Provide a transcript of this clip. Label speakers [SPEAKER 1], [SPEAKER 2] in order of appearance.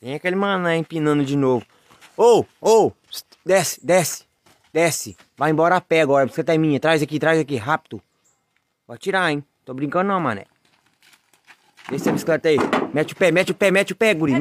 [SPEAKER 1] Vem aquele mané empinando de novo. Ô, oh, ô, oh, desce, desce, desce. Vai embora a pé agora, você tá em minha. Traz aqui, traz aqui, rápido. Vou tirar, hein? Tô brincando não, mané. se a bicicleta aí. Mete o pé, mete o pé, mete o pé, guri.